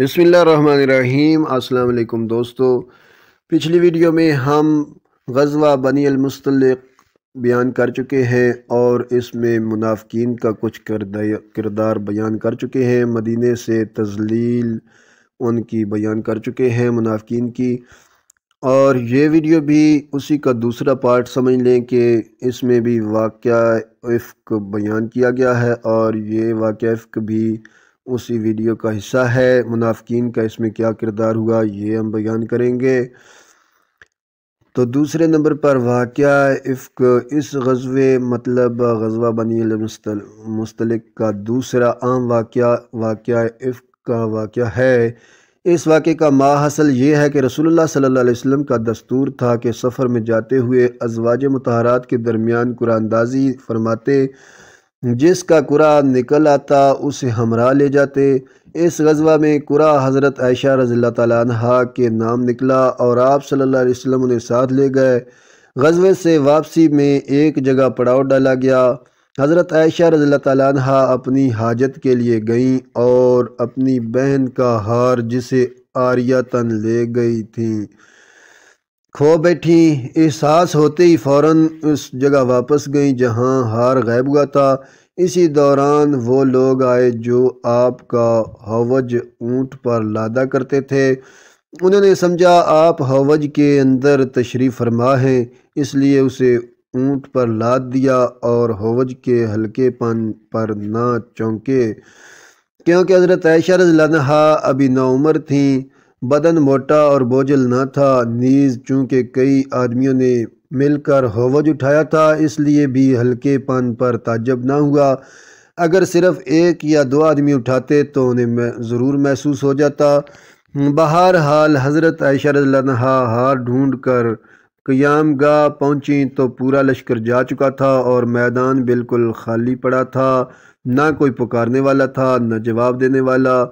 بسم اللہ الرحمن الرحیم السلام علیکم دوستو پچھلی ویڈیو میں ہم غزوہ بنی المستلق بیان کر چکے ہیں اور اس میں منافقین کا کچھ کردار بیان کر چکے ہیں مدینہ سے تزلیل ان کی بیان کر چکے ہیں منافقین کی اور یہ ویڈیو بھی اسی کا دوسرا پارٹ سمجھ لیں کہ اس میں بھی واقعہ عفق بیان کیا گیا ہے اور یہ واقعہ عفق بھی اسی ویڈیو کا حصہ ہے منافقین کا اس میں کیا کردار ہوا یہ ہم بیان کریں گے تو دوسرے نمبر پر واقعہ افق اس غزو مطلب غزوہ بنی مستلق کا دوسرا عام واقعہ واقعہ افق کا واقعہ ہے اس واقعے کا ماحصل یہ ہے کہ رسول اللہ صلی اللہ علیہ وسلم کا دستور تھا کہ سفر میں جاتے ہوئے ازواج متحرات کے درمیان قرآن دازی فرماتے جس کا قرآن نکل آتا اسے ہمراہ لے جاتے اس غزوہ میں قرآن حضرت عائشہ رضی اللہ تعالیٰ عنہ کے نام نکلا اور آپ صلی اللہ علیہ وسلم انہیں ساتھ لے گئے غزوے سے واپسی میں ایک جگہ پڑاؤ ڈالا گیا حضرت عائشہ رضی اللہ تعالیٰ عنہ اپنی حاجت کے لیے گئیں اور اپنی بہن کا ہار جسے آریہ تن لے گئی تھیں کھو بیٹھیں احساس ہوتے ہی فوراً اس جگہ واپس گئیں جہاں ہار غائب ہوا تھا اسی دوران وہ لوگ آئے جو آپ کا ہوج اونٹ پر لادا کرتے تھے انہوں نے سمجھا آپ ہوج کے اندر تشریف فرما ہیں اس لیے اسے اونٹ پر لاد دیا اور ہوج کے ہلکے پن پر نہ چونکے کیونکہ حضرت عائشہ رضی اللہ عنہ ابھی نوعمر تھیں بدن موٹا اور بوجھل نہ تھا نیز چونکہ کئی آدمیوں نے مل کر ہوج اٹھایا تھا اس لیے بھی ہلکے پن پر تعجب نہ ہوا اگر صرف ایک یا دو آدمی اٹھاتے تو انہیں ضرور محسوس ہو جاتا بہرحال حال حضرت رضی اللہ عنہ ہار ڈھونڈ کر قیام گاہ پہنچیں تو پورا لشکر جا چکا تھا اور میدان بالکل خالی پڑا تھا نہ کوئی پکارنے والا تھا نہ جواب دینے والا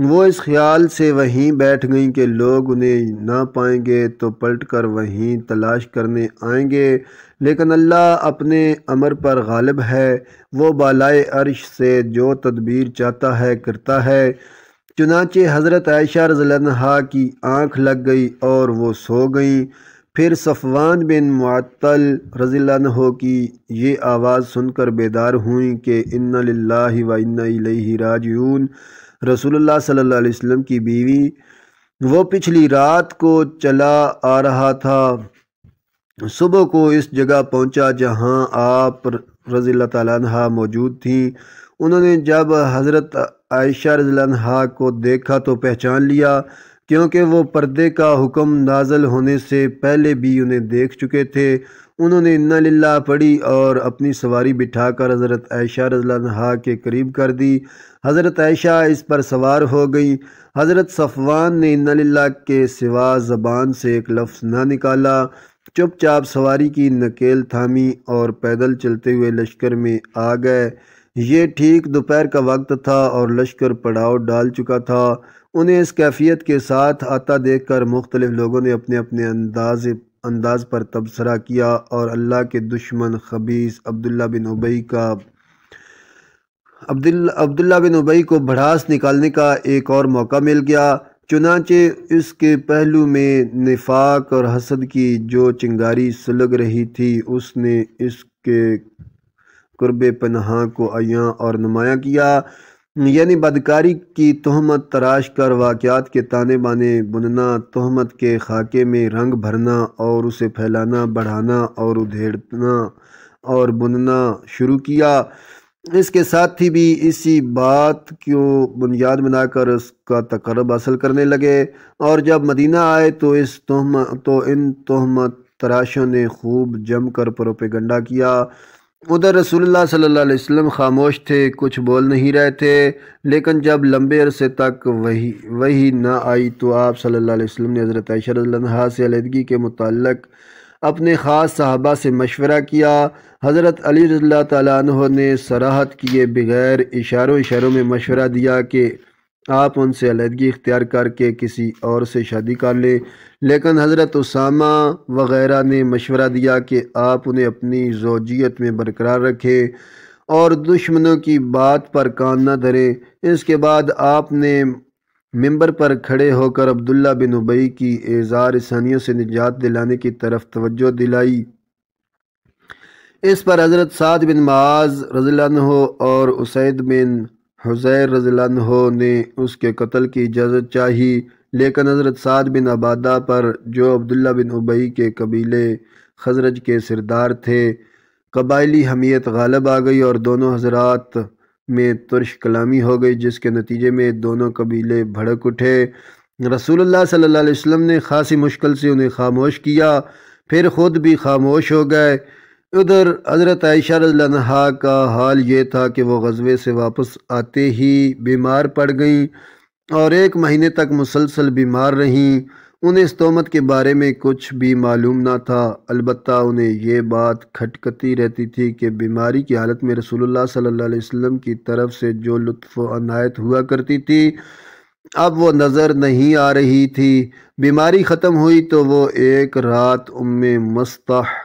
وہ اس خیال سے وہیں بیٹھ گئیں کہ لوگ انہیں نہ پائیں گے تو پلٹ کر وہیں تلاش کرنے آئیں گے لیکن اللہ اپنے امر پر غالب ہے وہ بالائے عرش سے جو تدبیر چاہتا ہے کرتا ہے چنانچہ حضرت عائشہ رضی عنہ کی آنکھ لگ گئی اور وہ سو گئیں پھر صفوان بن معطل رضی اللہ عنہ کی یہ آواز سن کر بیدار ہوئیں کہ ان للہ و انّ علہ رسول اللہ صلی اللہ علیہ وسلم کی بیوی وہ پچھلی رات کو چلا آ رہا تھا صبح کو اس جگہ پہنچا جہاں آپ رضی اللہ تعالیٰ عنہ موجود تھیں انہوں نے جب حضرت عائشہ رضی اللہ عنہ کو دیکھا تو پہچان لیا کیونکہ وہ پردے کا حکم نازل ہونے سے پہلے بھی انہیں دیکھ چکے تھے انہوں نے ان للہ پڑھی اور اپنی سواری بٹھا کر حضرت عائشہ رضی اللہ عنہ کے قریب کر دی حضرت عائشہ اس پر سوار ہو گئی حضرت صفوان نے ان للہ کے سوا زبان سے ایک لفظ نہ نکالا چپ چاپ سواری کی نکیل تھامی اور پیدل چلتے ہوئے لشکر میں آ گئے یہ ٹھیک دوپہر کا وقت تھا اور لشکر پڑاؤ ڈال چکا تھا انہیں اس کیفیت کے ساتھ آتا دیکھ کر مختلف لوگوں نے اپنے اپنے انداز انداز پر تبصرہ کیا اور اللہ کے دشمن خبیص عبداللہ بن کا عبداللہ بن ابئی کو بھڑاس نکالنے کا ایک اور موقع مل گیا چنانچہ اس کے پہلو میں نفاق اور حسد کی جو چنگاری سلگ رہی تھی اس نے اس کے قرب پناہ کو عیاں اور نمایاں کیا یعنی بدکاری کی تہمت تراش کر واقعات کے تانے بانے بننا تہمت کے خاکے میں رنگ بھرنا اور اسے پھیلانا بڑھانا اور ادھیڑنا اور بننا شروع کیا اس کے ساتھ ہی بھی اسی بات کو بنیاد بنا کر اس کا تقرب حاصل کرنے لگے اور جب مدینہ آئے تو اس تو ان تہمت تراشوں نے خوب جم کر پروپیگنڈا کیا ادھر رسول اللہ صلی اللہ علیہ وسلم خاموش تھے کچھ بول نہیں رہے تھے لیکن جب لمبے عرصے تک وہی وہی نہ آئی تو آپ صلی اللہ علیہ وسلم نے حضرت اللہ سے علیحدگی کے متعلق اپنے خاص صحابہ سے مشورہ کیا حضرت علی رضی اللہ تعالیٰ عنہ نے سراحت کیے بغیر اشاروں اشاروں میں مشورہ دیا کہ آپ ان سے علیحدگی اختیار کر کے کسی اور سے شادی کر لیں لیکن حضرت اسامہ وغیرہ نے مشورہ دیا کہ آپ انہیں اپنی زوجیت میں برقرار رکھیں اور دشمنوں کی بات پر کان نہ دھریں اس کے بعد آپ نے ممبر پر کھڑے ہو کر عبداللہ بن ابئی کی اعزار ثانیوں سے نجات دلانے کی طرف توجہ دلائی اس پر حضرت سعد بن معاذ رضی اللہ عنہ اور اسید بن حضیر رضی اللہ عنہ نے اس کے قتل کی اجازت چاہی لیکن حضرت سعد بن عبادہ پر جو عبداللہ بن ابئی کے قبیلے خزرج کے سردار تھے قبائلی حمیت غالب آ گئی اور دونوں حضرات میں ترش کلامی ہو گئی جس کے نتیجے میں دونوں قبیلے بھڑک اٹھے رسول اللہ صلی اللہ علیہ وسلم نے خاصی مشکل سے انہیں خاموش کیا پھر خود بھی خاموش ہو گئے ادھر حضرت عائشہ رضی اللہ کا حال یہ تھا کہ وہ غزوے سے واپس آتے ہی بیمار پڑ گئیں اور ایک مہینے تک مسلسل بیمار رہیں انہیں اس تہمت کے بارے میں کچھ بھی معلوم نہ تھا البتہ انہیں یہ بات کھٹکتی رہتی تھی کہ بیماری کی حالت میں رسول اللہ صلی اللہ علیہ وسلم کی طرف سے جو لطف و عنایت ہوا کرتی تھی اب وہ نظر نہیں آ رہی تھی بیماری ختم ہوئی تو وہ ایک رات ام مستح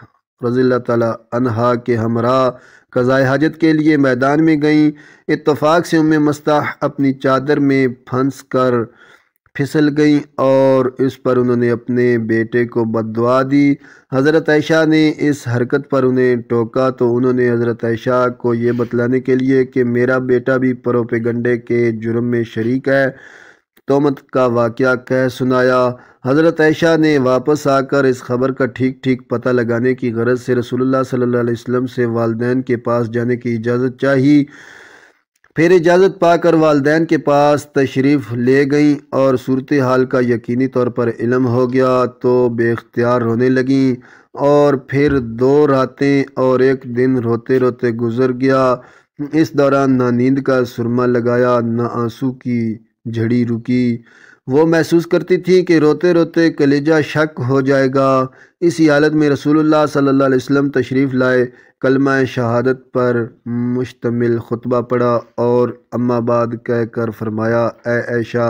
رضی اللہ تعالیٰ عنہا کے ہمراہ قضائے حاجت کے لیے میدان میں گئیں اتفاق سے ام مستح اپنی چادر میں پھنس کر پھسل گئیں اور اس پر انہوں نے اپنے بیٹے کو بدعا دی حضرت عیشہ نے اس حرکت پر انہیں ٹوکا تو انہوں نے حضرت عیشہ کو یہ بتلانے کے لیے کہ میرا بیٹا بھی پروپیگنڈے کے جرم میں شریک ہے تومت کا واقعہ کہہ سنایا حضرت عائشہ نے واپس آ کر اس خبر کا ٹھیک ٹھیک پتہ لگانے کی غرض سے رسول اللہ صلی اللہ علیہ وسلم سے والدین کے پاس جانے کی اجازت چاہی پھر اجازت پا کر والدین کے پاس تشریف لے گئیں اور صورتحال کا یقینی طور پر علم ہو گیا تو بے اختیار رونے لگیں اور پھر دو راتیں اور ایک دن روتے روتے گزر گیا اس دوران نہ نیند کا سرما لگایا نہ آنسو کی جھڑی رکی وہ محسوس کرتی تھی کہ روتے روتے کلیجہ شک ہو جائے گا اسی حالت میں رسول اللہ صلی اللہ علیہ وسلم تشریف لائے کلمہ شہادت پر مشتمل خطبہ پڑا اور اماباد کہہ کر فرمایا اے ایشا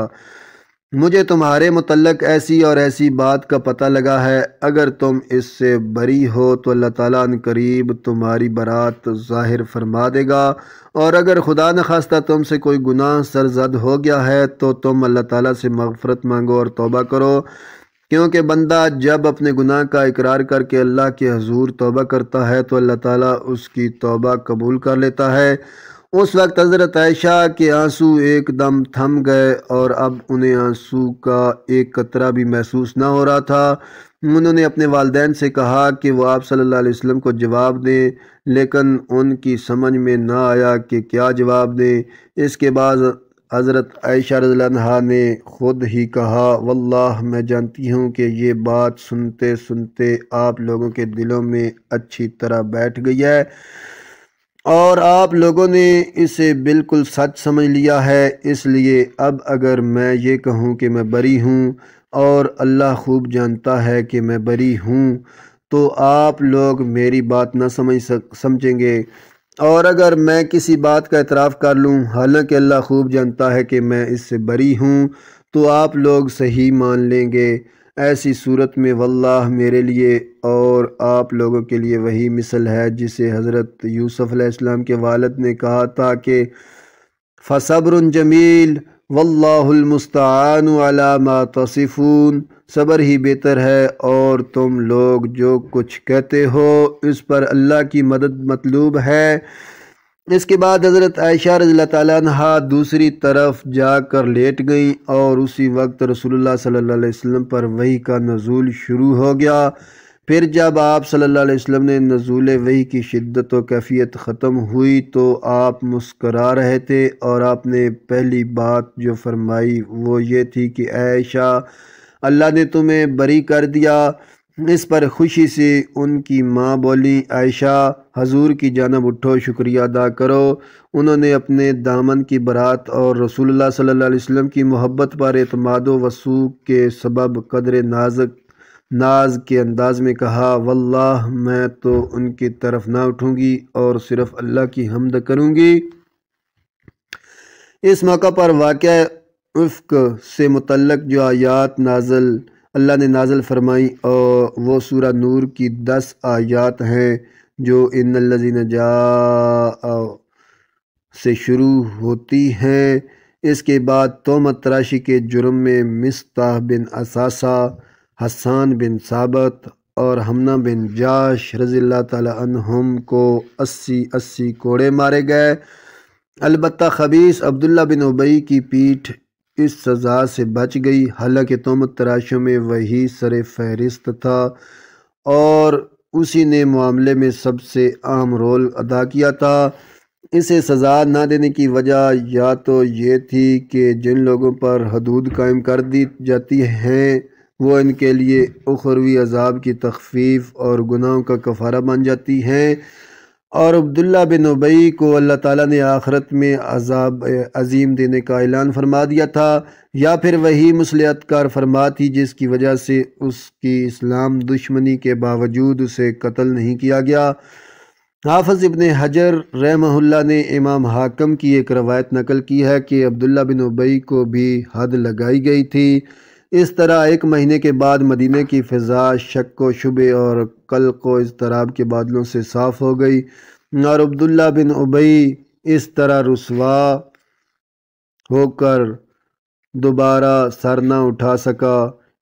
مجھے تمہارے متعلق ایسی اور ایسی بات کا پتہ لگا ہے اگر تم اس سے بری ہو تو اللہ تعالیٰ ان قریب تمہاری برات ظاہر فرما دے گا اور اگر خدا نخواستہ تم سے کوئی گناہ سرزد ہو گیا ہے تو تم اللہ تعالیٰ سے مغفرت مانگو اور توبہ کرو کیونکہ بندہ جب اپنے گناہ کا اقرار کر کے اللہ کے حضور توبہ کرتا ہے تو اللہ تعالیٰ اس کی توبہ قبول کر لیتا ہے اس وقت حضرت عائشہ کے آنسو ایک دم تھم گئے اور اب انہیں آنسو کا ایک قطرہ بھی محسوس نہ ہو رہا تھا انہوں نے اپنے والدین سے کہا کہ وہ آپ صلی اللہ علیہ وسلم کو جواب دیں لیکن ان کی سمجھ میں نہ آیا کہ کیا جواب دیں اس کے بعد حضرت عائشہ رضی اللہ عنہ نے خود ہی کہا واللہ میں جانتی ہوں کہ یہ بات سنتے سنتے آپ لوگوں کے دلوں میں اچھی طرح بیٹھ گئی ہے اور آپ لوگوں نے اسے بالکل سچ سمجھ لیا ہے اس لیے اب اگر میں یہ کہوں کہ میں بری ہوں اور اللہ خوب جانتا ہے کہ میں بری ہوں تو آپ لوگ میری بات نہ سمجھ سک سمجھیں گے اور اگر میں کسی بات کا اعتراف کر لوں حالانکہ اللہ خوب جانتا ہے کہ میں اس سے بری ہوں تو آپ لوگ صحیح مان لیں گے ایسی صورت میں واللہ میرے لیے اور آپ لوگوں کے لیے وہی مثل ہے جسے حضرت یوسف علیہ السلام کے والد نے کہا تھا کہ فصبر جمیل واللہ المستعان علی ما تصفون صبر ہی بہتر ہے اور تم لوگ جو کچھ کہتے ہو اس پر اللہ کی مدد مطلوب ہے اس کے بعد حضرت عائشہ رضی اللہ تعالیٰ عنہ دوسری طرف جا کر لیٹ گئیں اور اسی وقت رسول اللہ صلی اللہ علیہ وسلم پر وحی کا نزول شروع ہو گیا پھر جب آپ صلی اللہ علیہ وسلم نے نزول وحی کی شدت و کیفیت ختم ہوئی تو آپ مسکرا رہے تھے اور آپ نے پہلی بات جو فرمائی وہ یہ تھی کہ عائشہ اللہ نے تمہیں بری کر دیا اس پر خوشی سے ان کی ماں بولی عائشہ حضور کی جانب اٹھو شکریہ ادا کرو انہوں نے اپنے دامن کی برات اور رسول اللہ صلی اللہ علیہ وسلم کی محبت پر اعتماد و وسوخ کے سبب قدر نازک ناز کے انداز میں کہا واللہ میں تو ان کی طرف نہ اٹھوں گی اور صرف اللہ کی حمد کروں گی اس موقع پر واقعہ افق سے متعلق جو آیات نازل اللہ نے نازل فرمائی اور وہ سورہ نور کی دس آیات ہیں جو ان جا سے شروع ہوتی ہیں اس کے بعد تراشی کے جرم میں مستح بن اثاثہ حسان بن ثابت اور ہمنا بن جاش رضی اللہ تعالی عنہم کو اسی اسی کوڑے مارے گئے البتہ خبیص عبداللہ بن عبی کی پیٹھ اس سزا سے بچ گئی حالانکہ تومت تراشوں میں وہی سر فہرست تھا اور اسی نے معاملے میں سب سے عام رول ادا کیا تھا اسے سزا نہ دینے کی وجہ یا تو یہ تھی کہ جن لوگوں پر حدود قائم کر دی جاتی ہیں وہ ان کے لیے اخروی عذاب کی تخفیف اور گناہوں کا کفارہ بن جاتی ہیں اور عبداللہ بن اوبعی کو اللہ تعالیٰ نے آخرت میں عذاب عظیم دینے کا اعلان فرما دیا تھا یا پھر وہی مسلحت کار فرما تھی جس کی وجہ سے اس کی اسلام دشمنی کے باوجود اسے قتل نہیں کیا گیا حافظ ابن حجر رحمہ اللہ نے امام حاکم کی ایک روایت نقل کی ہے کہ عبداللہ بن اوبئی کو بھی حد لگائی گئی تھی اس طرح ایک مہینے کے بعد مدینہ کی فضا شک و شبے اور قلق و اضطراب کے بادلوں سے صاف ہو گئی اور عبداللہ بن ابئی اس طرح رسوا ہو کر دوبارہ سر نہ اٹھا سکا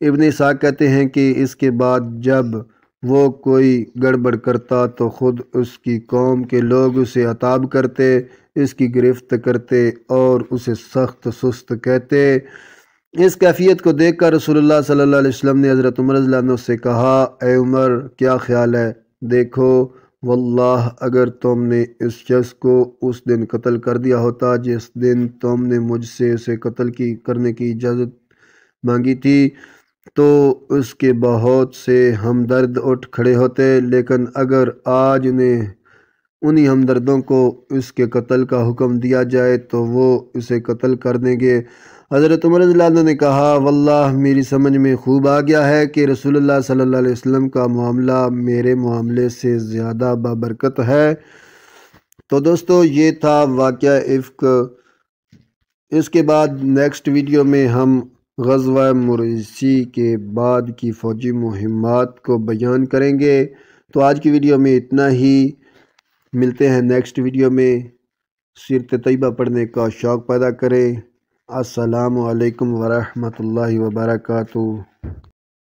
ابن سا کہتے ہیں کہ اس کے بعد جب وہ کوئی گڑبڑ کرتا تو خود اس کی قوم کے لوگ اسے عطاب کرتے اس کی گرفت کرتے اور اسے سخت سست کہتے اس کیفیت کو دیکھ کر رسول اللہ صلی اللہ علیہ وسلم نے حضرت عمر رضی اللہ عنہ سے کہا اے عمر کیا خیال ہے دیکھو واللہ اگر تم نے اس شخص کو اس دن قتل کر دیا ہوتا جس دن تم نے مجھ سے اسے قتل کی کرنے کی اجازت مانگی تھی تو اس کے بہت سے ہمدرد اٹھ کھڑے ہوتے لیکن اگر آج نے انہی ہمدردوں کو اس کے قتل کا حکم دیا جائے تو وہ اسے قتل کر دیں گے حضرت عمر رضی اللہ عنہ نے کہا واللہ میری سمجھ میں خوب آ گیا ہے کہ رسول اللہ صلی اللہ علیہ وسلم کا معاملہ میرے معاملے سے زیادہ بابرکت ہے تو دوستو یہ تھا واقعہ عفق اس کے بعد نیکسٹ ویڈیو میں ہم غزوہ مرسی کے بعد کی فوجی مہمات کو بیان کریں گے تو آج کی ویڈیو میں اتنا ہی ملتے ہیں نیکسٹ ویڈیو میں سیرت طیبہ پڑھنے کا شوق پیدا کریں السلام علیکم ورحمۃ اللہ وبرکاتہ